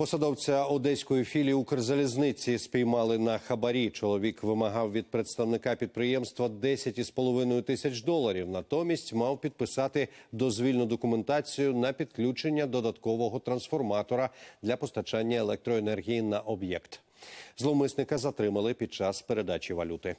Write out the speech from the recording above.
Посадовця одеської філії Укрзалізниці спіймали на хабарі. Чоловік вимагав від представника підприємства 10,5 тисяч доларів. Натомість мав підписати дозвільну документацію на підключення додаткового трансформатора для постачання електроенергії на об'єкт. Зловмисника затримали під час передачі валюти.